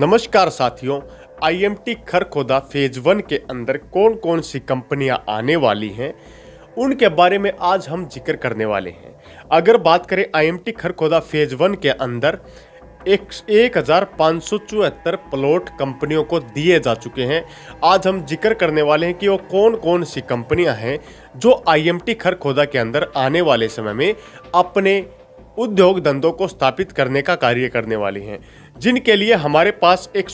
नमस्कार साथियों IMT Kharkhoda phase one के अंदर कौन कौन सी कंपनियां आने वाली हैं उनके बारे में आज हम जिक्र करने वाले हैं अगर बात करें आईएमटी खरखोदा फेज वन के अंदर एक एक हज़ार पाँच सौ चौहत्तर प्लॉट कंपनियों को दिए जा चुके हैं आज हम जिक्र करने वाले हैं कि वो कौन कौन सी कंपनियां हैं जो आईएमटी खरखोदा के अंदर आने वाले समय में अपने उद्योग धंधों को स्थापित करने का कार्य करने वाली हैं जिनके लिए हमारे पास एक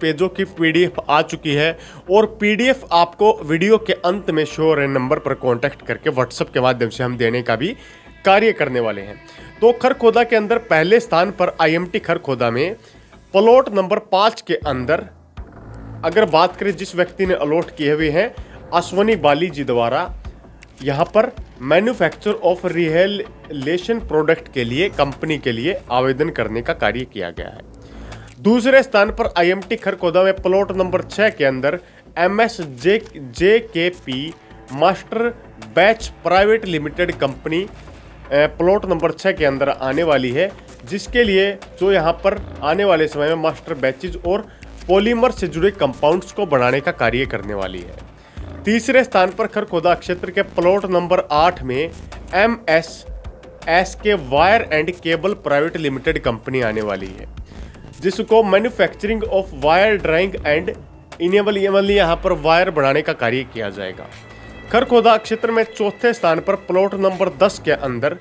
पेजों की पीडीएफ आ चुकी है और पीडीएफ आपको वीडियो के अंत में शो रहे नंबर पर कांटेक्ट करके व्हाट्सएप के माध्यम से हम देने का भी कार्य करने वाले हैं तो खरखोदा के अंदर पहले स्थान पर आईएमटी खरखोदा में प्लॉट नंबर पाँच के अंदर अगर बात करें जिस व्यक्ति ने अलॉट किए हुए हैं अश्वनी बाली जी द्वारा यहाँ पर मैन्युफैक्चर ऑफ रिहेलेशन प्रोडक्ट के लिए कंपनी के लिए आवेदन करने का कार्य किया गया है दूसरे स्थान पर आईएमटी खरकोदा में प्लॉट नंबर छः के अंदर M S J J K P master batch private limited company plot number छः के अंदर आने वाली है जिसके लिए जो यहाँ पर आने वाले समय में मास्टर बैचेज और पॉलीमर से जुड़े कंपाउंड्स को बढ़ाने का कार्य करने वाली है तीसरे स्थान पर खरखोदा क्षेत्र के प्लॉट नंबर आठ में M S S K wire and cable private limited company आने वाली है जिसको manufacturing of wire drawing and enable enable यहाँ पर वायर बनाने का कार्य किया जाएगा खरखोदा क्षेत्र में चौथे स्थान पर प्लॉट नंबर 10 के अंदर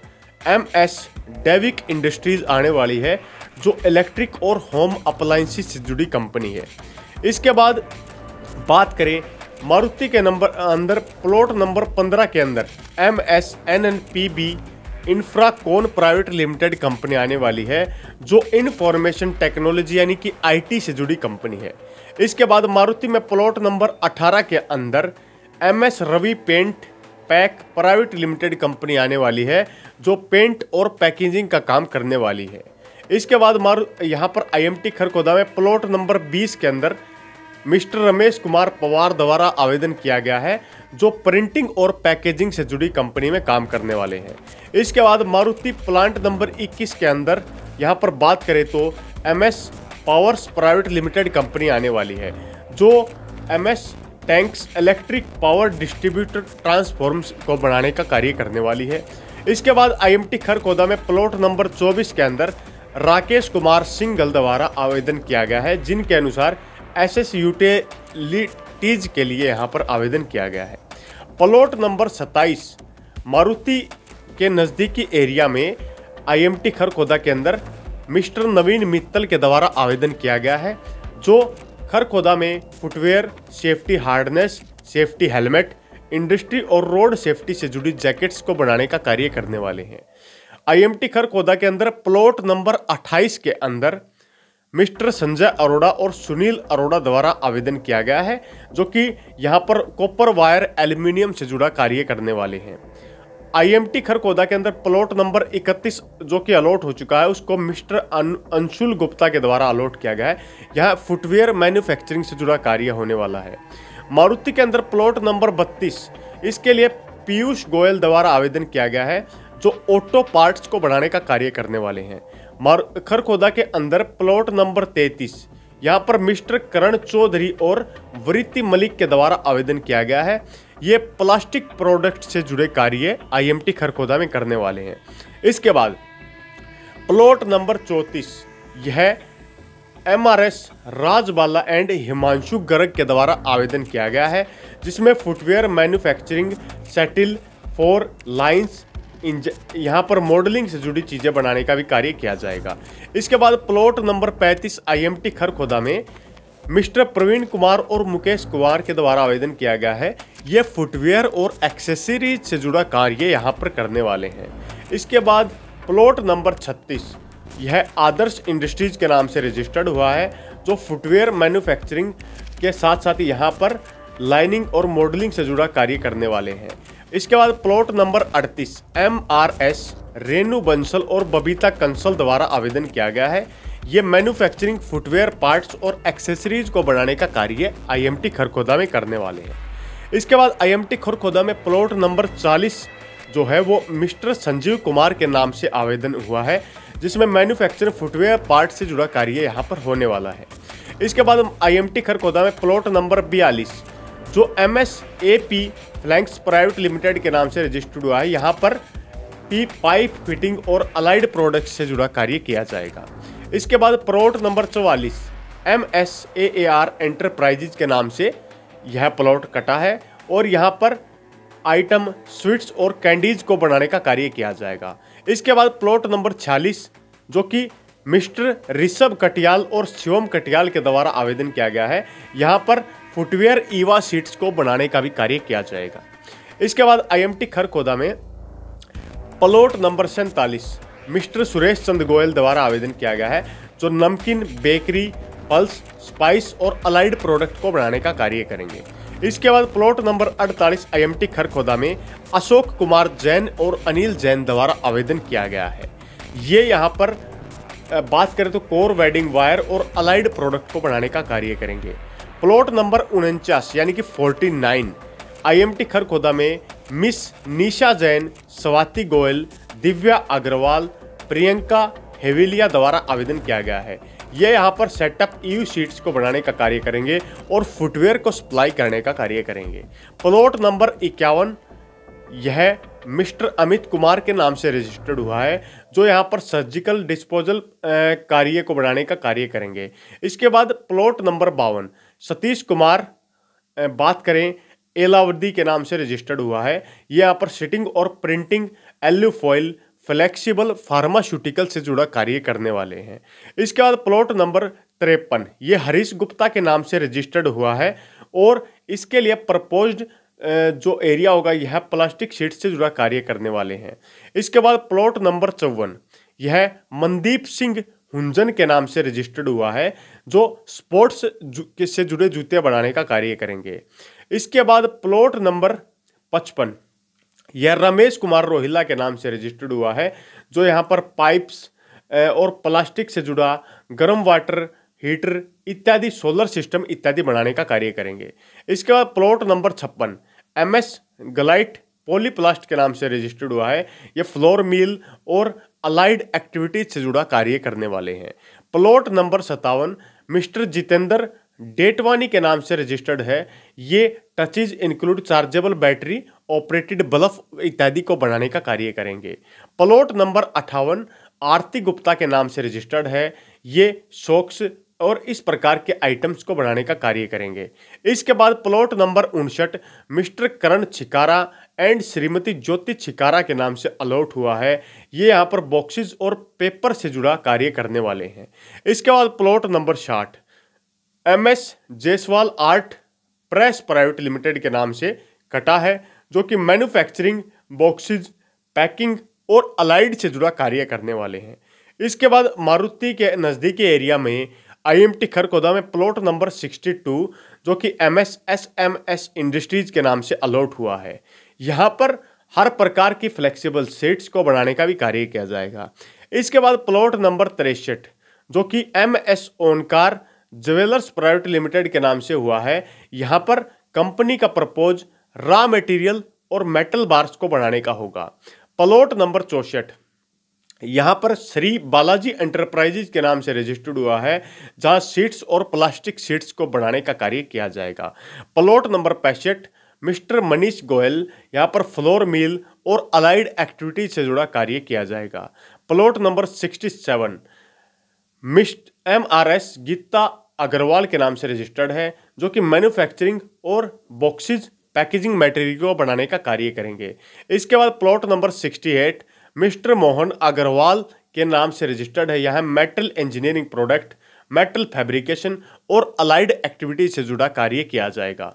एम एस डेविक इंडस्ट्रीज आने वाली है जो इलेक्ट्रिक और होम अप्लायंसेस से जुड़ी कंपनी है इसके बाद बात करें मारुति के नंबर अंदर प्लॉट नंबर 15 के अंदर M S N N P B Infracon private limited company आने वाली है जो इंफॉर्मेशन टेक्नोलॉजी यानी कि आईटी से जुड़ी कंपनी है इसके बाद मारुति में प्लॉट नंबर 18 के अंदर M S Ravi paint pack private limited company आने वाली है जो पेंट और पैकेजिंग का काम करने वाली है इसके बाद मारु यहाँ पर आई एम टी खरकोदा में प्लॉट नंबर 20 के अंदर मिस्टर रमेश कुमार पवार द्वारा आवेदन किया गया है जो प्रिंटिंग और पैकेजिंग से जुड़ी कंपनी में काम करने वाले हैं इसके बाद मारुति प्लांट नंबर 21 के अंदर यहाँ पर बात करें तो M S powers private limited company आने वाली है जो M S tanks electric power distributor transforms को बनाने का कार्य करने वाली है इसके बाद आईएमटी खरकोदा में प्लॉट नंबर 24 के अंदर राकेश कुमार सिंगल द्वारा आवेदन किया गया है जिनके अनुसार एस एस यूटिलिटीज के लिए यहाँ पर आवेदन किया गया है प्लॉट नंबर 27 मारुति के नज़दीकी एरिया में आईएमटी खरखोदा के अंदर मिस्टर नवीन मित्तल के द्वारा आवेदन किया गया है जो खरखोदा में footwear safety hardness safety helmet industry और रोड सेफ्टी से जुड़ी जैकेट्स को बनाने का कार्य करने वाले हैं आईएमटी खरखोदा के अंदर प्लॉट नंबर 28 के अंदर मिस्टर संजय अरोड़ा और सुनील अरोड़ा द्वारा आवेदन किया गया है जो कि यहाँ पर कॉपर वायर एल्यूमिनियम से जुड़ा कार्य करने वाले हैं आईएमटी खरकोदा के अंदर प्लॉट नंबर 31 जो कि अलॉट हो चुका है उसको मिस्टर अंशुल गुप्ता के द्वारा अलॉट किया गया है यहाँ फुटवेयर मैन्युफैक्चरिंग से जुड़ा कार्य होने वाला है मारुति के अंदर प्लॉट नंबर 32 इसके लिए पीयूष गोयल द्वारा आवेदन किया गया है जो ऑटो पार्ट्स को बढ़ाने का कार्य करने वाले हैं खरखोदा के अंदर प्लॉट नंबर 33 यहाँ पर मिस्टर करण चौधरी और वृत्ति मलिक के द्वारा आवेदन किया गया है ये प्लास्टिक प्रोडक्ट से जुड़े कार्य आईएमटी खरखोदा में करने वाले हैं इसके बाद प्लॉट नंबर चौतीस यह M R S Rajbala and Himanshu Garg के द्वारा आवेदन किया गया है जिसमें footwear manufacturing settle four lines यहाँ पर मॉडलिंग से जुड़ी चीज़ें बनाने का भी कार्य किया जाएगा इसके बाद प्लॉट नंबर 35 आईएमटी खरखोदा में मिस्टर प्रवीण कुमार और मुकेश कुमार के द्वारा आवेदन किया गया है ये फुटवेयर और एक्सेसरीज से जुड़ा कार्य यहाँ पर करने वाले हैं इसके बाद प्लॉट नंबर छत्तीस यह आदर्श इंडस्ट्रीज के नाम से रजिस्टर्ड हुआ है जो फुटवेयर मैन्युफैक्चरिंग के साथ साथ यहाँ पर लाइनिंग और मॉडलिंग से जुड़ा कार्य करने वाले हैं इसके बाद plot number 38 M R S Renu Bansal और बबीता कंसल द्वारा आवेदन किया गया है ये मैन्युफैक्चरिंग फुटवेयर पार्ट्स और एक्सेसरीज को बनाने का कार्य आईएमटी खरखोदा में करने वाले हैं इसके बाद आईएमटी खरखोदा में प्लॉट नंबर 40 जो है वो मिस्टर संजीव कुमार के नाम से आवेदन हुआ है जिसमें मैन्युफैक्चरिंग फुटवेयर पार्ट से जुड़ा कार्य यहाँ पर होने वाला है इसके बाद आई एम खरखोदा में प्लॉट नंबर बयालीस जो M S A P flanks private limited के नाम से रजिस्टर्ड हुआ है यहाँ पर पी पाइप फिटिंग और अलाइड प्रोडक्ट से जुड़ा कार्य किया जाएगा इसके बाद प्लॉट नंबर चौवालीस M S A A R enterprises के नाम से यह प्लॉट कटा है और यहाँ पर आइटम स्वीट्स और कैंडीज को बनाने का कार्य किया जाएगा इसके बाद प्लॉट नंबर छियालीस जो कि मिस्टर ऋषभ कटियाल और शिवम कटियाल के द्वारा आवेदन किया गया है यहाँ पर फुटवेयर ईवा सीट्स को बनाने का भी कार्य किया जाएगा इसके बाद आईएमटी खरखोदा में प्लॉट नंबर सैंतालीस मिस्टर सुरेश चंद गोयल द्वारा आवेदन किया गया है जो नमकीन बेकरी पल्स स्पाइस और अलाइड प्रोडक्ट को बनाने का कार्य करेंगे इसके बाद प्लॉट नंबर 48 आईएमटी खरखोदा में अशोक कुमार जैन और अनिल जैन द्वारा आवेदन किया गया है ये यहाँ पर बात करें तो कोर वेडिंग वायर और अलाइड प्रोडक्ट को बनाने का कार्य करेंगे प्लॉट नंबर उनचास यानी कि 49 टी खरखोदा में मिस निशा जैन स्वाति गोयल दिव्या अग्रवाल प्रियंका हेविलिया द्वारा आवेदन किया गया है ये यहाँ पर सेटअप यू शीट्स को बनाने का कार्य करेंगे और फुटवेयर को सप्लाई करने का कार्य करेंगे प्लॉट नंबर इक्यावन यह मिस्टर अमित कुमार के नाम से रजिस्टर्ड हुआ है जो यहाँ पर सर्जिकल डिस्पोजल कार्य को बनाने का कार्य करेंगे इसके बाद प्लॉट नंबर बावन सतीश कुमार बात करें एलावर्दी के नाम से रजिस्टर्ड हुआ है ये यहाँ पर सिटिंग और printing alu foil flexible pharmaceutical से जुड़ा कार्य करने वाले हैं इसके बाद प्लॉट नंबर तिरपन ये हरीश गुप्ता के नाम से रजिस्टर्ड हुआ है और इसके लिए प्रपोज्ड जो एरिया होगा यह प्लास्टिक शीट से जुड़ा कार्य करने वाले हैं इसके बाद प्लॉट नंबर चौवन यह मनदीप सिंह हुंजन के नाम से रजिस्टर्ड हुआ है जो स्पोर्ट्स से जुड़े जूते बनाने का कार्य करेंगे इसके बाद प्लॉट नंबर पचपन यह रमेश कुमार रोहिल्ला के नाम से रजिस्टर्ड हुआ है जो यहाँ पर पाइप्स और प्लास्टिक से जुड़ा गर्म वाटर हीटर इत्यादि सोलर सिस्टम इत्यादि बनाने का कार्य करेंगे इसके बाद प्लॉट नंबर छप्पन एम एस गलाइट पॉलीप्लास्ट के नाम से रजिस्टर्ड हुआ है यह फ्लोर मिल और अलाइड एक्टिविटीज से जुड़ा कार्य करने वाले हैं प्लॉट नंबर सत्तावन मिस्टर जितेंद्र डेटवानी के नाम से रजिस्टर्ड है ये torches include chargeable battery operated bulb इत्यादि को बनाने का कार्य करेंगे प्लॉट नंबर अट्ठावन आरती गुप्ता के नाम से रजिस्टर्ड है ये सॉक्स और इस प्रकार के आइटम्स को बनाने का कार्य करेंगे इसके बाद प्लॉट नंबर उनसठ मिस्टर करण छिकारा एंड श्रीमती ज्योति छिकारा के नाम से अलॉट हुआ है ये यहाँ पर बॉक्सेस और पेपर से जुड़ा कार्य करने वाले हैं इसके बाद प्लॉट नंबर साठ M S Jaiswal art press private limited के नाम से कटा है जो कि मैन्युफैक्चरिंग बॉक्सेस पैकिंग और अलाइड से जुड़ा कार्य करने वाले हैं इसके बाद मारुति के नज़दीकी एरिया में आईएमटी खरकोदा में प्लॉट नंबर 62 जो कि M M S S S industries के नाम से अलॉट हुआ है यहाँ पर हर प्रकार की फ्लेक्सिबल सीट्स को बढ़ाने का भी कार्य किया जाएगा इसके बाद प्लॉट नंबर तिरसठ जो कि M S Onkar jewellers private limited के नाम से हुआ है यहाँ पर कंपनी का प्रपोज रॉ मटेरियल और मेटल बार्स को बढ़ाने का होगा प्लॉट नंबर चौसठ यहाँ पर श्री बालाजी एंटरप्राइजेज के नाम से रजिस्टर्ड हुआ है जहाँ सीट्स और प्लास्टिक सीट्स को बढ़ाने का कार्य किया जाएगा प्लॉट नंबर पैंसठ मिस्टर मनीष गोयल यहाँ पर फ्लोर मिल और अलाइड एक्टिविटी से जुड़ा कार्य किया जाएगा plot number 67 mister M R S Geeta Agarwal के नाम से रजिस्टर्ड है जो कि मैन्युफैक्चरिंग और बॉक्सेज पैकेजिंग मटेरियल को बनाने का कार्य करेंगे इसके बाद plot number 68 mister Mohan Agarwal के नाम से रजिस्टर्ड है यह metal engineering product metal fabrication और अलाइड एक्टिविटी से जुड़ा कार्य किया जाएगा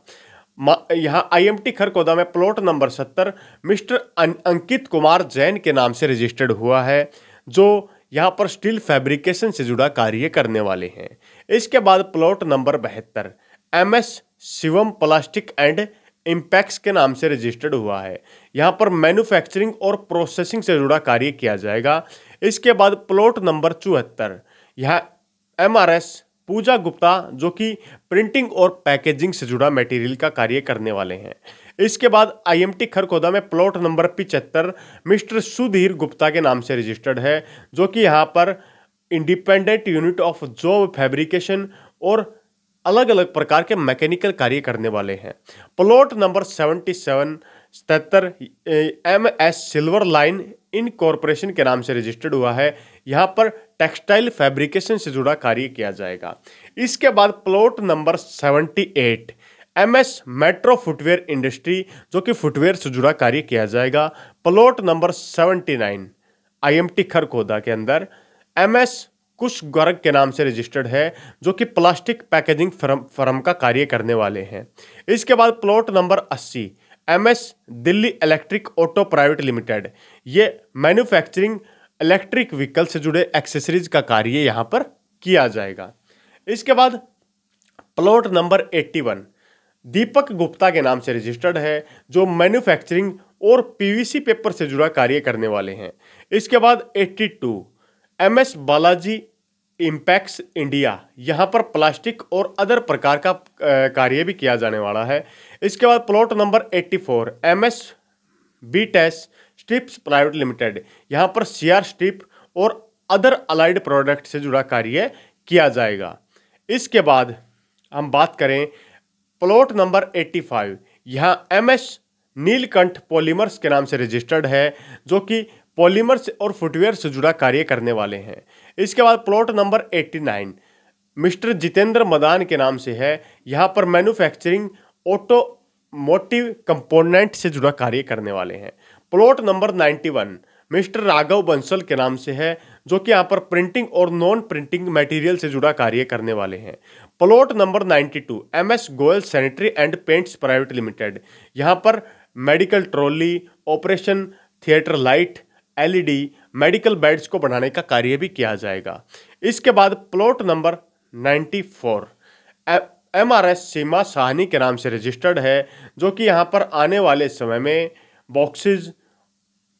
यहाँ आईएमटी खरकोदा में प्लॉट नंबर सत्तर मिस्टर अं, अंकित कुमार जैन के नाम से रजिस्टर्ड हुआ है जो यहाँ पर स्टील फैब्रिकेशन से जुड़ा कार्य करने वाले हैं इसके बाद प्लॉट नंबर बहत्तर M S Shivam plastic and impex के नाम से रजिस्टर्ड हुआ है यहाँ पर मैन्युफैक्चरिंग और प्रोसेसिंग से जुड़ा कार्य किया जाएगा इसके बाद प्लॉट नंबर चौहत्तर यहाँ M R S Pooja Gupta जो कि प्रिंटिंग और पैकेजिंग से जुड़ा मटेरियल का कार्य करने वाले हैं इसके बाद आईएमटी खरकोदा में प्लॉट नंबर पिचहत्तर मिस्टर सुधीर गुप्ता के नाम से रजिस्टर्ड है जो कि यहाँ पर independent unit of job fabrication और अलग अलग प्रकार के मैकेनिकल कार्य करने वाले हैं प्लॉट नंबर सेवेंटी सेवन सतहत्तर M S silver line in corporation के नाम से रजिस्टर्ड हुआ है यहाँ पर टेक्सटाइल फैब्रिकेशन से जुड़ा कार्य किया जाएगा इसके बाद plot number seventy eight M S metro footwear industry जो कि फुटवेयर से जुड़ा कार्य किया जाएगा plot number seventy nine I M T Kharkhoda के अंदर एम एस कुश गर्ग के नाम से रजिस्टर्ड है जो कि प्लास्टिक पैकेजिंग फर्म फर्म का कार्य करने वाले हैं इसके बाद प्लॉट नंबर अस्सी M S Delhi electric auto private limited ये मैन्युफैक्चरिंग इलेक्ट्रिक व्हीकल से जुड़े एक्सेसरीज का कार्य यहाँ पर किया जाएगा इसके बाद प्लॉट नंबर 81 दीपक गुप्ता के नाम से रजिस्टर्ड है जो मैन्युफैक्चरिंग और पीवीसी पेपर से जुड़ा कार्य करने वाले हैं इसके बाद 82 एमएस बालाजी इम्पैक्स इंडिया यहाँ पर प्लास्टिक और अदर प्रकार का कार्य भी किया जाने वाला है इसके बाद प्लॉट नंबर 84 बी बीटेस स्ट्रिप्स प्राइवेट लिमिटेड यहाँ पर आर स्ट्रिप और अदर अलाइड प्रोडक्ट से जुड़ा कार्य किया जाएगा इसके बाद हम बात करें प्लॉट नंबर 85 यहाँ एम एस नीलकंठ पॉलीमर्स के नाम से रजिस्टर्ड है जो कि पॉलीमर्स और फुटवेयर से जुड़ा कार्य करने वाले हैं इसके बाद plot number 89 mister Jitendra Madan के नाम से है यहाँ पर मैन्युफैक्चरिंग ऑटोमोटिव कंपोनेंट से जुड़ा कार्य करने वाले हैं plot number 91 mister Raghav Bansal के नाम से है जो कि यहाँ पर प्रिंटिंग और नॉन प्रिंटिंग मटेरियल से जुड़ा कार्य करने वाले हैं plot number 92 M S Goyal sanitary and paints private limited यहाँ पर medical trolley operation theatre light LED medical beds को बढ़ाने का कार्य भी किया जाएगा इसके बाद plot number ninety M R S Seema Sahni के नाम से रजिस्टर्ड है जो कि यहाँ पर आने वाले समय में बॉक्सेज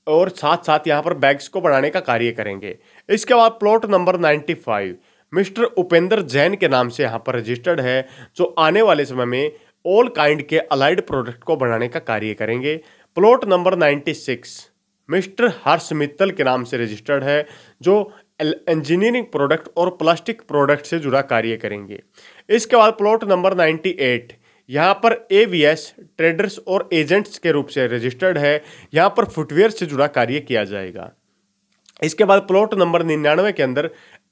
और साथ साथ यहाँ पर बैग्स को बढ़ाने का कार्य करेंगे इसके बाद plot number 95 mister Upendra Jain के नाम से यहाँ पर रजिस्टर्ड है जो आने वाले समय में ऑल काइंड के अलाइड प्रोडक्ट को बढ़ाने का कार्य करेंगे plot number 96 mister Harsh Mittal के नाम से रजिस्टर्ड है जो इंजीनियरिंग प्रोडक्ट और प्लास्टिक प्रोडक्ट से जुड़ा कार्य करेंगे इसके बाद प्लॉट नंबर नाइन्टी यहाँ पर एस ट्रेडर्स और एजेंट्स के रूप से रजिस्टर्ड है यहाँ पर फुटवेयर से जुड़ा कार्य किया जाएगा इसके बाद प्लॉट नंबर निन्यानवे के अंदर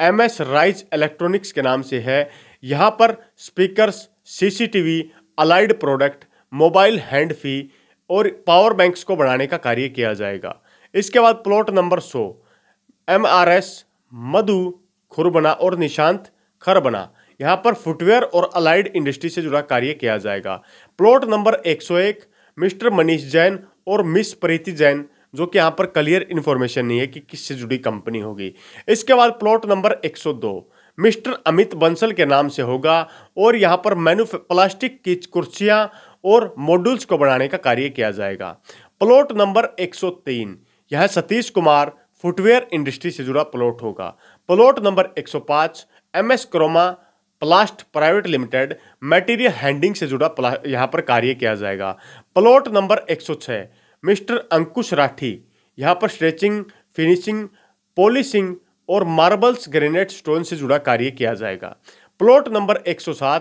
एम एस राइज इलेक्ट्रॉनिक्स के नाम से है यहाँ पर speakers CCTV allied product mobile hand free और पावर बैंक्स को बढ़ाने का कार्य किया जाएगा इसके बाद प्लॉट नंबर सौ M R S Madhu Khurbana और निशांत खरबना यहाँ पर फुटवेयर और अलाइड इंडस्ट्री से जुड़ा कार्य किया जाएगा plot number 101 mister Manish Jain और मिस प्रीति जैन जो कि यहाँ पर क्लियर इन्फॉर्मेशन नहीं है कि किससे जुड़ी कंपनी होगी इसके बाद plot number 102 mister Amit Bansal के नाम से होगा और यहाँ पर मैनु प्लास्टिक की कुर्सियाँ और मॉड्यूल्स को बनाने का कार्य किया जाएगा प्लॉट नंबर एक यह सतीश कुमार फुटवेयर इंडस्ट्री से जुड़ा प्लॉट होगा plot number 105 M S chroma plast private limited material handling से जुड़ा यहाँ पर कार्य किया जाएगा plot number 106 mister Ankush Rathi यहाँ पर स्ट्रेचिंग फिनिशिंग पॉलिशिंग और मार्बल्स ग्रेनेट स्टोन से जुड़ा कार्य किया जाएगा plot number 107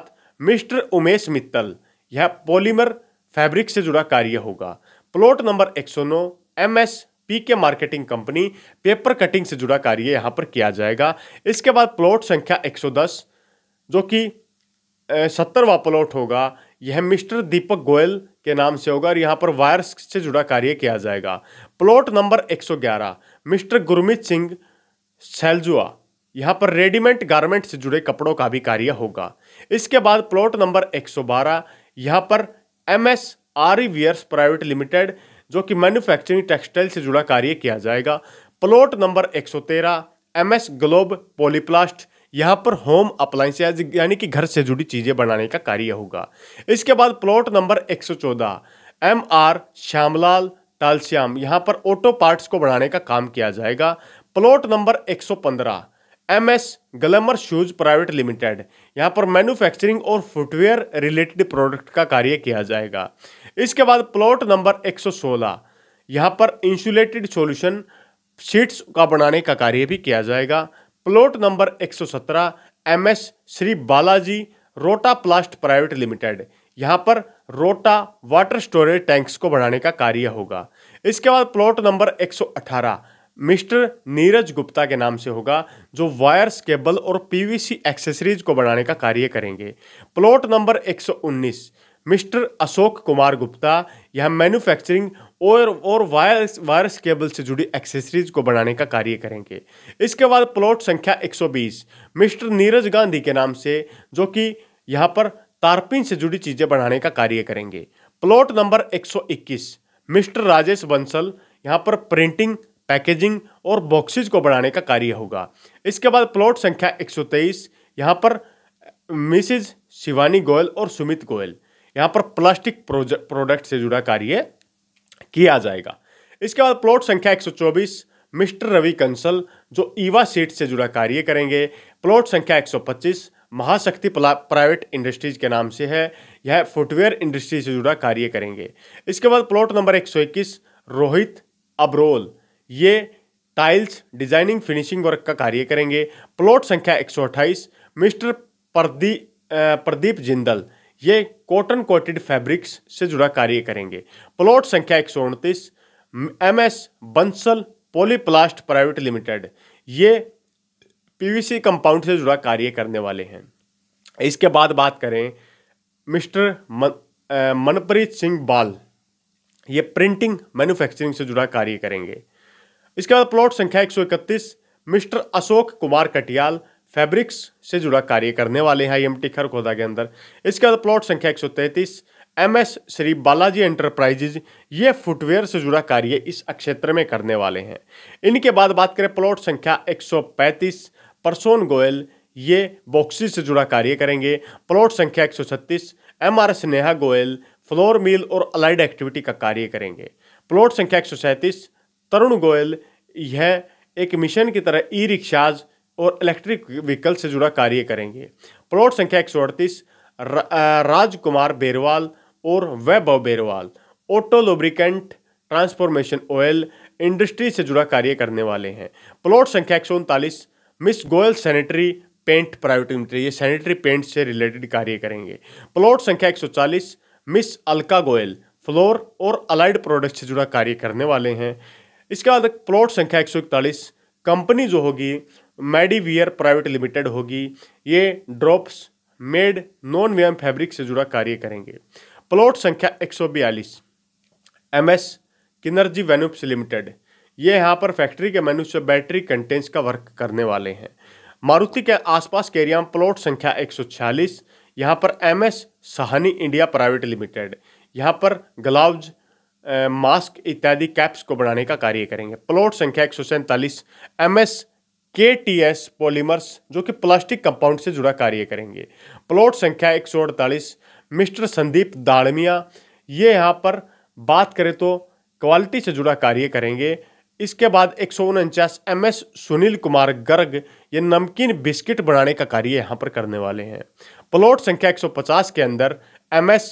mister Umesh Mittal यह पॉलीमर फैब्रिक से जुड़ा कार्य होगा plot number 109 MS P K marketing company paper cutting से जुड़ा कार्य यहाँ पर किया जाएगा इसके बाद प्लॉट संख्या 110 जो कि सत्तरवा प्लॉट होगा यह मिस्टर दीपक गोयल के नाम से होगा और यहाँ पर वायर्स से जुड़ा कार्य किया जाएगा plot number 111 mister Gurmeet Singh सैलजुआ यहाँ पर रेडीमेड गारमेंट से जुड़े कपड़ों का भी कार्य होगा इसके बाद प्लॉट नंबर 112 यहाँ पर एम एस आरी वियर्स प्राइवेट लिमिटेड जो कि मैन्युफैक्चरिंग टेक्सटाइल से जुड़ा कार्य किया जाएगा plot number 113 M S globe polyplast यहाँ पर होम अप्लाइंस यानी कि घर से जुड़ी चीज़ें बनाने का कार्य होगा इसके बाद plot number 114 M R Shyamlal टालश्याम यहाँ पर ऑटो पार्ट्स को बनाने का काम किया जाएगा plot number 115 M S glamour shoes private limited यहाँ पर मैन्युफैक्चरिंग और फुटवेयर रिलेटेड प्रोडक्ट का कार्य किया जाएगा इसके बाद प्लॉट नंबर सोलह यहाँ पर इंसुलेटेड सोल्यूशन शीट्स का बनाने का कार्य भी किया जाएगा plot number 117 MS Shri Balaji rota plast private limited यहाँ पर रोटा वाटर स्टोरेज टैंक्स को बढ़ाने का कार्य होगा इसके बाद plot number 118 mister Neeraj Gupta के नाम से होगा जो वायर्स केबल और पीवीसी एक्सेसरीज को बढ़ाने का कार्य करेंगे plot number 119 mister Ashok Kumar Gupta यह मैन्युफैक्चरिंग और और वायरस वायरस केबल से जुड़ी एक्सेसरीज को बढ़ाने का कार्य करेंगे इसके बाद प्लॉट संख्या 120 मिस्टर नीरज गांधी के नाम से जो कि यहाँ पर तारपिन से जुड़ी चीज़ें बढ़ाने का कार्य करेंगे plot number 121 mister Rajesh Bansal यहाँ पर प्रिंटिंग पैकेजिंग और बॉक्सेज को बढ़ाने का कार्य होगा इसके बाद प्लॉट संख्या एक यहाँ पर मिसिज शिवानी गोयल और सुमित गोयल यहाँ पर प्लास्टिक प्रोडक्ट से जुड़ा कार्य किया जाएगा इसके बाद प्लॉट संख्या 124 मिस्टर रवि कंसल जो ईवा सीट से जुड़ा कार्य करेंगे प्लॉट संख्या 125 महाशक्ति प्राइवेट इंडस्ट्रीज के नाम से है यह फुटवेयर इंडस्ट्री से जुड़ा कार्य करेंगे इसके बाद प्लॉट नंबर 121 रोहित अब्रोल ये टाइल्स डिजाइनिंग फिनिशिंग वर्क का कार्य करेंगे प्लॉट संख्या एक मिस्टर प्रदीप प्रदीप जिंदल ये कॉटन कोटेड फैब्रिक्स से जुड़ा कार्य करेंगे प्लॉट संख्या एक सौ उनतीस M S Bansal polyplast private limited ये पीवीसी कंपाउंड से जुड़ा कार्य करने वाले हैं इसके बाद बात करें मिस्टर मन, मनप्रीत सिंह बाल ये प्रिंटिंग मैन्युफैक्चरिंग से जुड़ा कार्य करेंगे इसके बाद प्लॉट संख्या एक मिस्टर अशोक कुमार कटियाल फैब्रिक्स से जुड़ा कार्य करने वाले हैं आई एम खरखोदा के अंदर इसके बाद प्लॉट संख्या एक सौ तैंतीस M S Shri Balaji enterprises ये फुटवेयर से जुड़ा कार्य इस क्षेत्र में करने वाले हैं इनके बाद बात करें प्लॉट संख्या पैंतीस परसोन गोयल ये बॉक्सी से जुड़ा कार्य करेंगे प्लॉट संख्या छत्तीस एम आर स्नेहा गोयल फ्लोर मिल और अलाइड एक्टिविटी का कार्य करेंगे प्लॉट संख्या एक तरुण गोयल यह एक मिशन की तरह ई रिक्शाज और इलेक्ट्रिक व्हीकल से जुड़ा कार्य करेंगे प्लॉट संख्या एक राजकुमार बेरवाल और Vaibhav Berwal auto lubricant transformation oil industry से जुड़ा कार्य करने वाले हैं प्लॉट संख्या एक miss Goyal sanitary paint private limited ये सैनिटरी पेंट से रिलेटेड कार्य करेंगे प्लॉट संख्या एक मिस अलका गोयल फ्लोर और अलाइड प्रोडक्ट से जुड़ा कार्य करने वाले हैं इसके बाद प्लॉट संख्या एक कंपनी जो होगी मेडिवियर प्राइवेट लिमिटेड होगी ये ड्रॉप्स मेड नॉन व्यायाम फैब्रिक से जुड़ा कार्य करेंगे प्लॉट संख्या एक सौ बयालीस एम एस किनर्जी वेनुप्स लिमिटेड ये यहाँ पर फैक्ट्री के से बैटरी कंटेंट्स का वर्क करने वाले हैं मारुति के आसपास के एरिया में प्लॉट संख्या एक सौ छियालीस यहाँ पर M S Sahni India private limited यहाँ पर ग्लव्ज मास्क इत्यादि कैप्स को बनाने का कार्य करेंगे प्लॉट संख्या एक सौ सैंतालीस M S K T S polymers जो कि प्लास्टिक कंपाउंड से जुड़ा कार्य करेंगे प्लॉट संख्या एक सौ अड़तालीस मिस्टर संदीप दाड़मिया ये यहाँ पर बात करें तो क्वालिटी से जुड़ा कार्य करेंगे इसके बाद एक सौ उनचास एम एस सुनील कुमार गर्ग ये नमकीन बिस्किट बनाने का कार्य यहाँ पर करने वाले हैं प्लॉट संख्या 150 के अंदर M S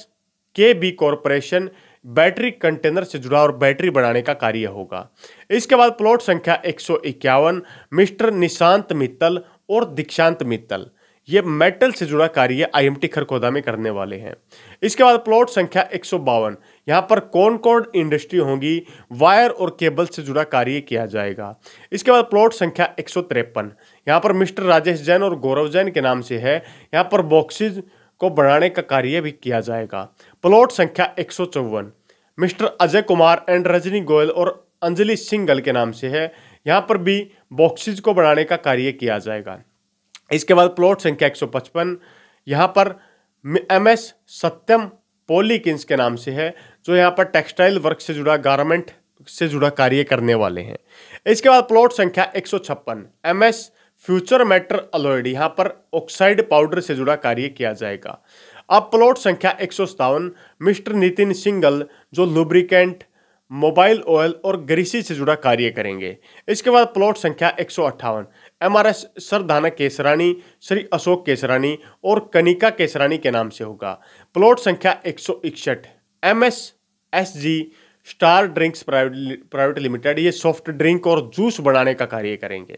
K B corporation battery container से जुड़ा और बैटरी बनाने का कार्य होगा इसके बाद प्लॉट संख्या एक मिस्टर निशांत मित्तल और दीक्षांत मित्तल ये मेटल से जुड़ा कार्य आईएमटी खरखोदा में करने वाले हैं इसके बाद प्लॉट संख्या एक सौ बावन यहाँ पर कॉनकॉर्ड इंडस्ट्री होगी वायर और केबल से जुड़ा कार्य किया जाएगा इसके बाद प्लॉट संख्या एक सौ तिरपन यहाँ पर मिस्टर राजेश जैन और गौरव जैन के नाम से है यहाँ पर बॉक्सेज को बढ़ाने का कार्य भी किया जाएगा प्लॉट संख्या एक मिस्टर अजय कुमार एंड रजनी गोयल और अंजलि सिंगल के नाम से है यहाँ पर भी बॉक्सेज को बनाने का कार्य किया जाएगा इसके बाद प्लॉट संख्या 155 यहाँ पर एम एस सत्यम पोलिकिंस के नाम से है जो यहाँ पर टेक्सटाइल वर्क से जुड़ा गारमेंट से जुड़ा कार्य करने वाले हैं इसके बाद प्लॉट संख्या 156 M S future matter alloyed यहाँ पर ऑक्साइड पाउडर से जुड़ा कार्य किया जाएगा अब प्लॉट संख्या एक मिस्टर नितिन सिंगल जो लुब्रिकेंट मोबाइल ऑयल और ग्रीसी से जुड़ा कार्य करेंगे इसके बाद प्लॉट संख्या एक सौ अट्ठावन M R S Sardhana Kesrani Shri Ashok Kesrani और कनिका केसरानी के नाम से होगा प्लॉट संख्या एक सौ इकसठ M S S G star drinks private limited ये सॉफ्ट ड्रिंक और जूस बनाने का कार्य करेंगे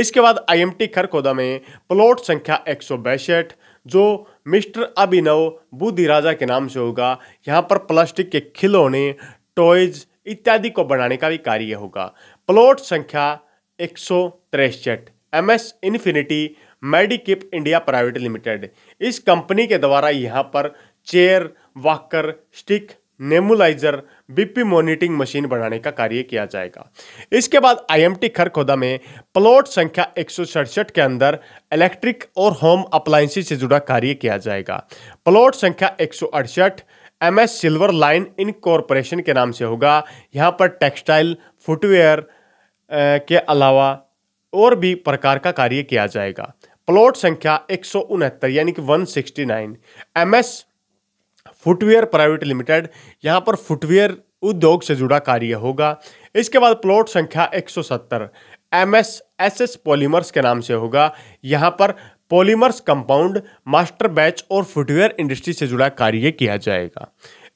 इसके बाद आईएमटी खरखोदा में प्लॉट संख्या एक जो मिस्टर अभिनव बुद्धि राजा के नाम से होगा यहाँ पर प्लास्टिक के खिलौने टॉयज इत्यादि को बनाने का भी कार्य होगा प्लॉट संख्या एक सौ तिरसठ इन्फिनिटी मेडिकिप इंडिया प्राइवेट लिमिटेड इस कंपनी के द्वारा यहाँ पर chair walker stick nebulizer BP monitoring machine बनाने का कार्य किया जाएगा इसके बाद आईएमटी खरखोदा में प्लॉट संख्या एक के अंदर इलेक्ट्रिक और होम अप्लायंसेज से जुड़ा कार्य किया जाएगा प्लॉट संख्या एक M S silver line in corporation के नाम से होगा यहाँ पर टेक्सटाइल फुटवेयर के अलावा और भी प्रकार का कार्य किया जाएगा प्लॉट संख्या एक यानी कि 169 एमएस फुटवेयर प्राइवेट लिमिटेड यहाँ पर फुटवेयर उद्योग से जुड़ा कार्य होगा इसके बाद प्लॉट संख्या 170 एस पॉलीमर्स के नाम से होगा यहाँ पर पॉलीमर्स कंपाउंड मास्टर बैच और फुटवेयर इंडस्ट्री से जुड़ा कार्य किया जाएगा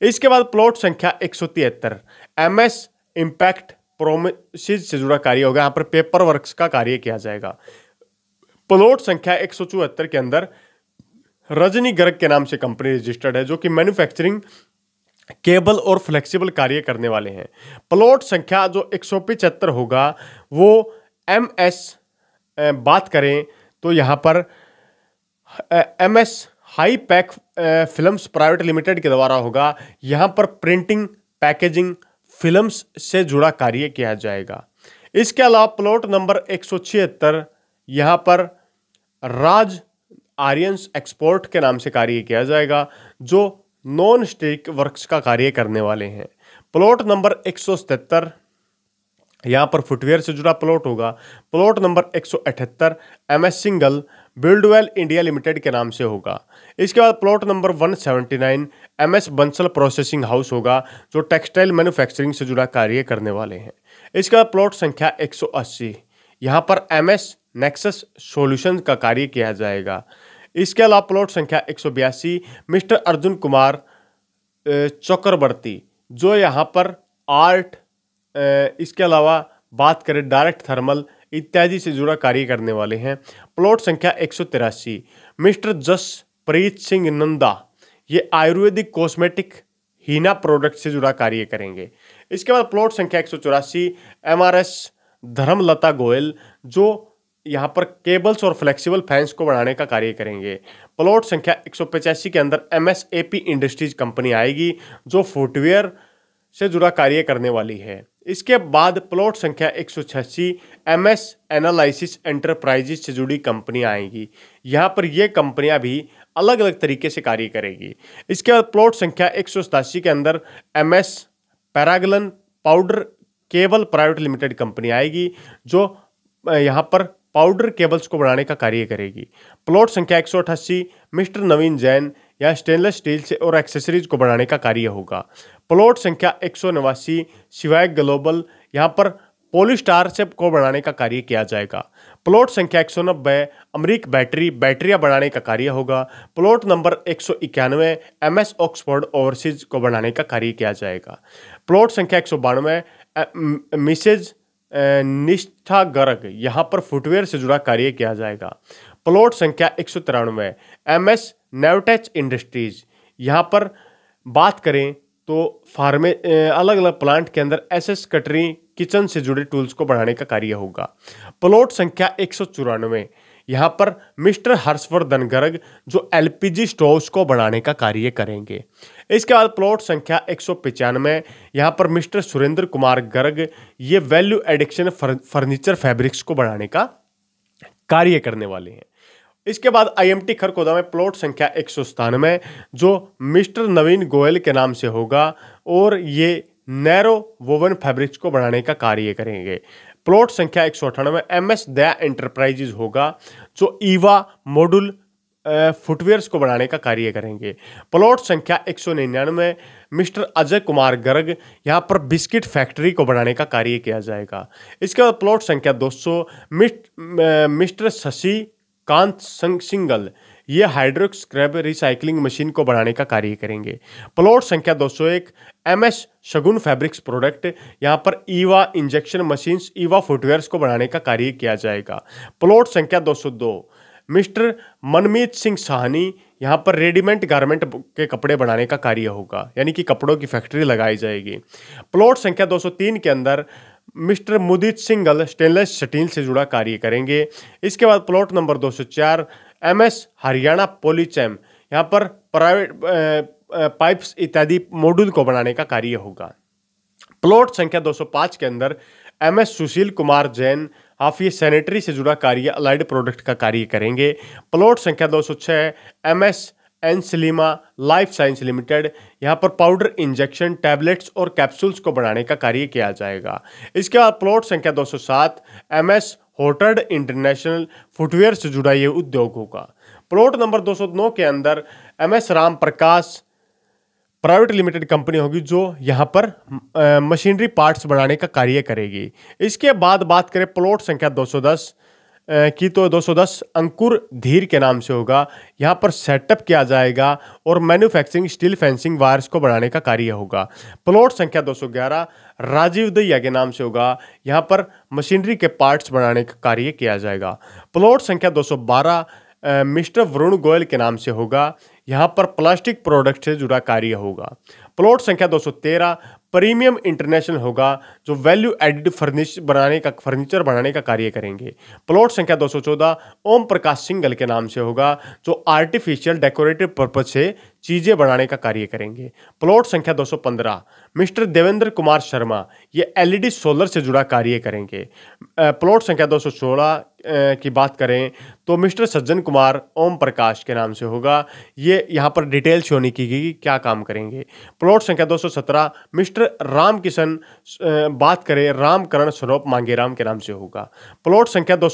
इसके बाद प्लॉट संख्या एक सौ तिहत्तर एम एस इम्पैक्ट प्रोमिस से जुड़ा कार्य होगा यहाँ पर पेपर वर्क का कार्य किया जाएगा प्लॉट संख्या एक सौ चौहत्तर के अंदर रजनी गर्ग के नाम से कंपनी रजिस्टर्ड है जो कि मैन्युफैक्चरिंग केबल और फ्लेक्सिबल कार्य करने वाले हैं प्लॉट संख्या जो एक होगा वो एम एस बात करें तो यहाँ पर M S high pack films private limited के द्वारा होगा यहाँ पर प्रिंटिंग पैकेजिंग फिल्म्स से जुड़ा कार्य किया जाएगा इसके अलावा प्लॉट नंबर एक सौ यहाँ पर राज आर्यंस एक्सपोर्ट के नाम से कार्य किया जाएगा जो नॉन स्टिक वर्क्स का कार्य करने वाले हैं प्लॉट नंबर एक सौ सतहत्तर यहाँ पर फुटवेयर से जुड़ा प्लॉट होगा प्लॉट नंबर एक सौ अठहत्तर M S Singal buildwell India limited के नाम से होगा इसके बाद plot number 179 MS Bansal processing house होगा जो टेक्सटाइल मैन्युफैक्चरिंग से जुड़ा कार्य करने वाले हैं इसके बाद प्लॉट संख्या 180 सौ यहाँ पर एमएस नेक्सस सोल्यूशन का कार्य किया जाएगा इसके अलावा प्लॉट संख्या एक मिस्टर अर्जुन कुमार चक्रवर्ती जो यहाँ पर आर्ट इसके अलावा बात करें डायरेक्ट थर्मल इत्यादि से जुड़ा कार्य करने वाले हैं प्लॉट संख्या एक मिस्टर जसप्रीत सिंह नंदा ये आयुर्वेदिक कॉस्मेटिक हीना प्रोडक्ट से जुड़ा कार्य करेंगे इसके बाद प्लॉट संख्या एक सौ चौरासी एम धर्मलता गोयल जो यहाँ पर केबल्स और फ्लेक्सिबल फैंस को बढ़ाने का कार्य करेंगे प्लॉट संख्या एक के अंदर एम इंडस्ट्रीज कंपनी आएगी जो फुटवेयर से जुड़ा कार्य करने वाली है इसके बाद प्लॉट संख्या एक सौ छियासी एम एस एनालिसिस एंटरप्राइजेस से जुड़ी कंपनियां आएंगी यहाँ पर ये कंपनियां भी अलग अलग तरीके से कार्य करेगी इसके बाद प्लॉट संख्या एक सौ सतासी के अंदर एम एस पैरागलन powder cable private limited company आएगी जो यहाँ पर पाउडर केबल्स को बढ़ाने का कार्य करेगी प्लॉट संख्या एक मिस्टर नवीन जैन या स्टेनलेस स्टील से और एक्सेसरीज को बढ़ाने का कार्य होगा प्लॉट संख्या एक सौ नवासी शिवाय ग्लोबल यहाँ पर पोलिस्टार से को बढ़ाने का कार्य किया जाएगा प्लॉट संख्या एक सौ नब्बे अमरीक बैटरी बैटरियां बढ़ाने का कार्य होगा प्लॉट नंबर एक सौ इक्यानवे एम एस ऑक्सफोर्ड ओवरसीज को बढ़ाने का कार्य किया जाएगा प्लॉट संख्या एक सौ बानवे मिसेज निष्ठा गर्ग यहाँ पर फुटवेयर से जुड़ा कार्य किया जाएगा प्लॉट संख्या एक सौ तिरानवे एम एस नेवटेच इंडस्ट्रीज यहाँ पर बात करें तो फार्मे अलग अलग प्लांट के अंदर एस एस कटरी किचन से जुड़े टूल्स को बढ़ाने का कार्य होगा प्लॉट संख्या एक सौ चौरानवे यहाँ पर मिस्टर हर्षवर्धन गर्ग जो एलपीजी स्टोव्स को बढ़ाने का कार्य करेंगे इसके बाद प्लॉट संख्या एक सौ पचानवे यहाँ पर मिस्टर सुरेंद्र कुमार गर्ग ये वैल्यू एडिक्शन फर्नीचर फैब्रिक्स को बढ़ाने का कार्य करने वाले हैं इसके बाद आईएमटी खरकोदा में प्लॉट संख्या एक सौ सतानवे जो मिस्टर नवीन गोयल के नाम से होगा और ये नैरो वोवन फैब्रिक्स को बढ़ाने का कार्य करेंगे प्लॉट संख्या एक सौ अठानवे एम एस दया एंटरप्राइजेज होगा जो ईवा मॉड्यूल फुटवेयर्स को बढ़ाने का कार्य करेंगे प्लॉट संख्या एक सौ निन्यानवे मिस्टर अजय कुमार गर्ग यहाँ पर बिस्किट फैक्ट्री को बढ़ाने का कार्य किया जाएगा इसके बाद प्लॉट संख्या 200 मिस्ट, मिस्टर शशि कांत संग सिंगल ये हाइड्रोक्स स्क्रैब रिसाइकलिंग मशीन को बढ़ाने का कार्य करेंगे प्लॉट संख्या 201 एमएस शगुन फैब्रिक्स प्रोडक्ट यहाँ पर EVA injection machines EVA footwears को बढ़ाने का कार्य किया जाएगा प्लॉट संख्या 202 मिस्टर मनमीत सिंह साहनी यहाँ पर रेडीमेड गारमेंट के कपड़े बनाने का कार्य होगा यानी कि कपड़ों की फैक्ट्री लगाई जाएगी प्लॉट संख्या 203 के अंदर mister Mudit Singal stainless steel से जुड़ा कार्य करेंगे इसके बाद plot number 204 MS Haryana polychem यहाँ पर प्राइवेट पाइप्स इत्यादि मॉड्यूल को बनाने का कार्य होगा प्लॉट संख्या 205 के अंदर एम एस सुशील कुमार जैन आप ये सैनिटरी से जुड़ा कार्य अलाइड प्रोडक्ट का कार्य करेंगे प्लॉट संख्या दो सौ छः एम एस एन सिलीमा लाइफ साइंस लिमिटेड यहाँ पर पाउडर इंजेक्शन टैबलेट्स और कैप्सूल्स को बनाने का कार्य किया जाएगा इसके बाद प्लॉट संख्या दो सौ सात एम एस होटर्ड इंटरनेशनल फुटवेयर से जुड़ा ये उद्योग होगा प्लॉट नंबर दो सौ नौ के अंदर M S Ram Prakash private limited company होगी जो यहाँ पर मशीनरी पार्ट्स बनाने का कार्य करेगी इसके बाद बात करें प्लॉट संख्या 210 की तो 210 अंकुर धीर के नाम से होगा यहाँ पर सेटअप किया जाएगा और मैन्युफैक्चरिंग स्टील फेंसिंग वायर्स को बनाने का कार्य होगा प्लॉट संख्या 211 राजीव दैया के नाम से होगा यहाँ पर मशीनरी के पार्ट्स बनाने का कार्य किया जाएगा प्लॉट संख्या दो मिस्टर वरुण गोयल के नाम से होगा यहाँ पर प्लास्टिक प्रोडक्ट से जुड़ा कार्य होगा प्लॉट संख्या 213 प्रीमियम इंटरनेशनल होगा जो वैल्यू एडिड फर्नीचर बनाने का फर्नीचर बनाने का कार्य करेंगे प्लॉट संख्या 214 ओम प्रकाश सिंगल के नाम से होगा जो आर्टिफिशियल डेकोरेटिव पर्पज से चीज़ें बढ़ाने का कार्य करेंगे प्लॉट संख्या 215 मिस्टर देवेंद्र कुमार शर्मा ये एलईडी सोलर से जुड़ा कार्य करेंगे प्लॉट संख्या 216 की बात करें तो मिस्टर सज्जन कुमार ओम प्रकाश के नाम से होगा ये यहाँ पर डिटेल शो नहीं की गई क्या काम करेंगे प्लॉट संख्या 217 मिस्टर राम किशन बात करें रामकरण स्वरूप मांगेराम के नाम से होगा प्लॉट संख्या दो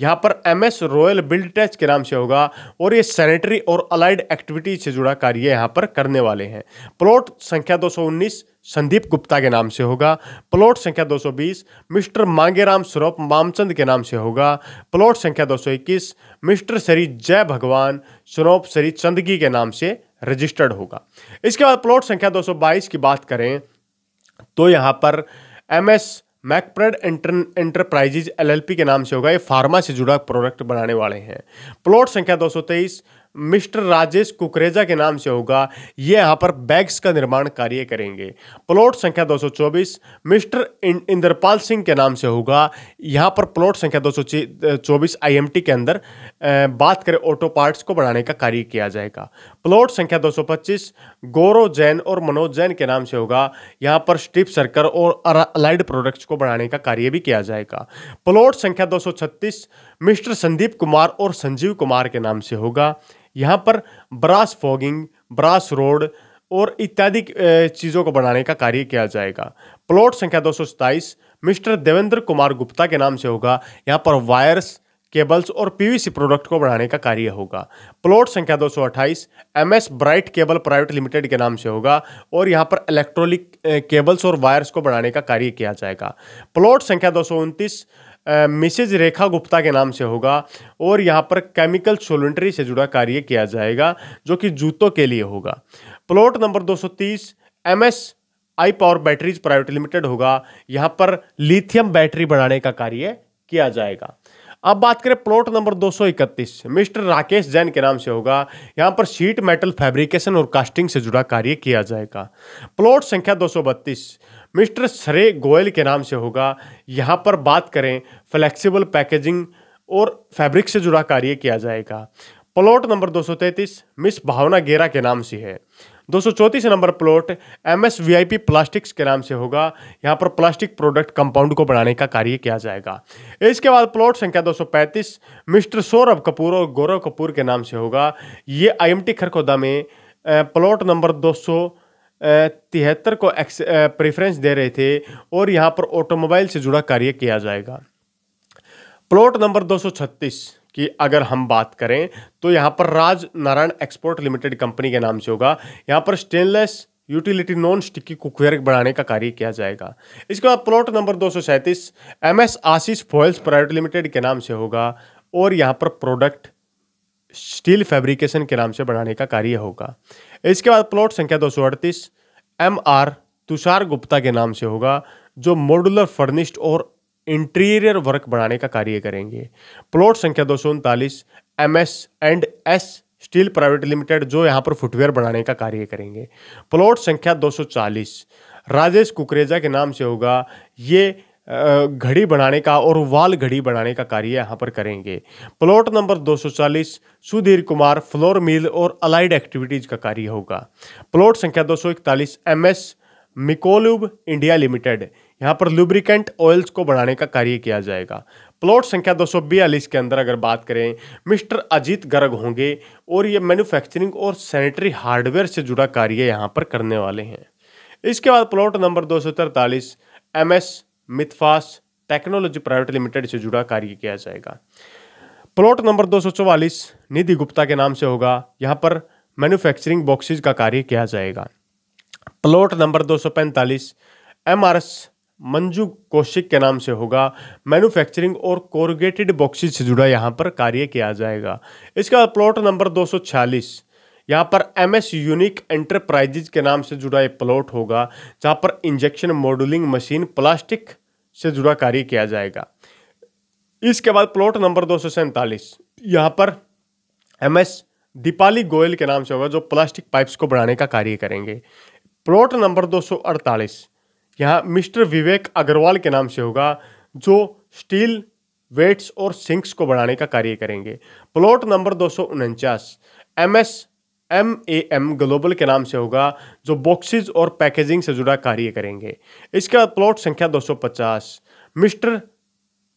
यहाँ पर M S royal build tech के नाम से होगा और ये सैनिटरी और अलाइड एक्टिविटी से जुड़ा कार्य यहाँ पर करने वाले हैं प्लॉट संख्या 219 संदीप गुप्ता के नाम से होगा प्लॉट संख्या 220 मिस्टर मांगेराम स्वरूप मामचंद के नाम से होगा प्लॉट संख्या 221 मिस्टर श्री जय भगवान स्वरूप श्री चंदगी के नाम से रजिस्टर्ड होगा इसके बाद प्लॉट संख्या दो की बात करें तो यहाँ पर एम एस मैकप्रड एंटरप्राइजेज एलएलपी के नाम से होगा ये फार्मा से जुड़ा प्रोडक्ट बनाने वाले हैं प्लॉट संख्या 223 मिस्टर राजेश कुकरेजा के नाम से होगा ये यहाँ पर बैग्स का निर्माण कार्य करेंगे प्लॉट संख्या 224 मिस्टर इंद्रपाल सिंह के नाम से होगा यहाँ पर प्लॉट संख्या दो सौ के अंदर बात करें ऑटो पार्ट्स को बढ़ाने का कार्य किया जाएगा प्लॉट संख्या 225 गौरव जैन और मनोज जैन के नाम से होगा यहाँ पर स्ट्रिप सर्कर और अलाइड प्रोडक्ट्स को बढ़ाने का कार्य भी किया जाएगा प्लॉट संख्या 236 मिस्टर संदीप कुमार और संजीव कुमार के नाम से होगा यहाँ पर ब्रास फॉगिंग ब्रास रोड और इत्यादि चीज़ों को बढ़ाने का कार्य किया जाएगा प्लॉट संख्या दो मिस्टर देवेंद्र कुमार गुप्ता के नाम से होगा यहाँ पर वायर्स केबल्स और पीवीसी प्रोडक्ट को बढ़ाने का कार्य होगा प्लॉट संख्या 228 MS bright cable private limited के नाम से होगा और यहां पर इलेक्ट्रॉनिक केबल्स और वायर्स को बढ़ाने का कार्य किया जाएगा प्लॉट संख्या दो मिसेज रेखा गुप्ता के नाम से होगा और यहाँ पर केमिकल सोलेंट्री से जुड़ा कार्य किया जाएगा जो कि जूतों के लिए होगा plot number 230 MS I power batteries private limited होगा यहाँ पर लिथियम बैटरी बनाने का कार्य किया जाएगा अब बात करें plot number 231 mister Rakesh Jain के नाम से होगा यहाँ पर शीट मेटल फैब्रिकेशन और कास्टिंग से जुड़ा कार्य किया जाएगा प्लॉट संख्या 232 मिस्टर सरे गोयल के नाम से होगा यहाँ पर बात करें फ्लेक्सिबल पैकेजिंग और फैब्रिक से जुड़ा कार्य किया जाएगा प्लॉट नंबर 233 मिस भावना गेरा के नाम से है दो number plot M S plastics के नाम से होगा यहाँ पर प्लास्टिक प्रोडक्ट कंपाउंड को बनाने का कार्य किया जाएगा इसके बाद प्लॉट संख्या 235 मिस्टर सौरभ कपूर और गौरव कपूर के नाम से होगा ये आईएमटी खरखोदा में प्लॉट नंबर दो तिहत्तर को एक्स प्रेफरेंस दे रहे थे और यहाँ पर ऑटोमोबाइल से जुड़ा कार्य किया जाएगा प्लॉट नंबर दो की अगर हम बात करें तो यहाँ पर Raj Narayan export limited company के नाम से होगा यहाँ पर stainless utility non sticky cookware बनाने का कार्य किया जाएगा इसके बाद प्लॉट नंबर दो सौ सैंतीस M S Ashish foils private limited के नाम से होगा और यहाँ पर प्रोडक्ट स्टील फैब्रिकेशन के नाम से बनाने का कार्य होगा इसके बाद प्लॉट संख्या दो सौ अड़तीस एम आर तुषार गुप्ता के नाम से होगा जो मॉडुलर फर्निश्ड और इंटीरियर वर्क बनाने का कार्य करेंगे प्लॉट संख्या दो सौ उनतालीस M S and S steel private limited जो यहाँ पर फुटवेयर बनाने का कार्य करेंगे प्लॉट संख्या 240 राजेश कुकरेजा के नाम से होगा ये घड़ी बनाने का और वाल घड़ी बनाने का कार्य यहाँ पर करेंगे plot number 240 Sudhir Kumar flour मिल और अलाइड एक्टिविटीज़ का कार्य होगा प्लॉट संख्या 241 एमएस मिकोलुब इंडिया लिमिटेड यहाँ पर लुब्रिकेंट ऑयल्स को बढ़ाने का कार्य किया जाएगा प्लॉट संख्या दो के अंदर अगर बात करें मिस्टर अजीत गर्ग होंगे और ये मैन्युफैक्चरिंग और सैनिटरी हार्डवेयर से जुड़ा कार्य यहाँ पर करने वाले हैं इसके बाद प्लॉट नंबर दो सौ एम एस मिथफास टेक्नोलॉजी प्राइवेट लिमिटेड से जुड़ा कार्य किया जाएगा प्लॉट नंबर दो निधि गुप्ता के नाम से होगा यहाँ पर मैन्युफैक्चरिंग बॉक्सेज का कार्य किया जाएगा plot number 245 M R S Manju Kaushik के नाम से होगा मैन्युफैक्चरिंग और कोरगेटेड बॉक्सेज से जुड़ा यहाँ पर कार्य किया जाएगा इसका प्लॉट नंबर 246 यहाँ पर एम एस यूनिक एंटरप्राइजेज के नाम से जुड़ा एक प्लॉट होगा जहाँ पर इंजेक्शन मॉडलिंग मशीन प्लास्टिक से जुड़ा कार्य किया जाएगा इसके बाद प्लॉट नंबर दो सौ सैंतालीस यहाँ पर एम एस दीपाली गोयल के नाम से होगा जो प्लास्टिक पाइप्स को बढ़ाने का कार्य करेंगे प्लॉट नंबर दो सौ अड़तालीस यहाँ मिस्टर विवेक अग्रवाल के नाम से होगा जो स्टील वेट्स और सिंक्स को बढ़ाने का कार्य करेंगे प्लॉट नंबर दो सौ उनचास M S M A M global के नाम से होगा जो बॉक्सेस और पैकेजिंग से जुड़ा कार्य करेंगे इसका प्लॉट संख्या 250 मिस्टर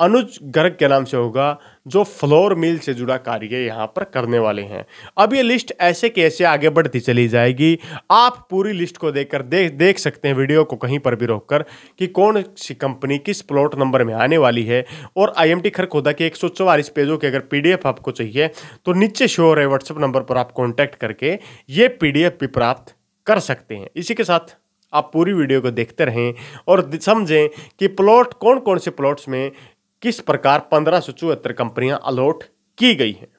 अनुज गर्ग के नाम से होगा जो फ्लोर मिल से जुड़ा कार्य यहाँ पर करने वाले हैं अब ये लिस्ट ऐसे के ऐसे आगे बढ़ती चली जाएगी आप पूरी लिस्ट को देखकर देख देख सकते हैं वीडियो को कहीं पर भी रोककर कि कौन सी कंपनी किस प्लॉट नंबर में आने वाली है और आई एम टी खरखोदा के एक सौ चौवालीस पेजों के अगर पी डी एफ आपको चाहिए तो नीचे श्योर है व्हाट्सएप नंबर पर आप कॉन्टैक्ट करके ये पी डी एफ भी प्राप्त कर सकते हैं इसी के साथ आप पूरी वीडियो को देखते रहें और समझें कि प्लॉट कौन कौन से प्लॉट्स में किस प्रकार पंद्रह कंपनियां अलॉट की गई हैं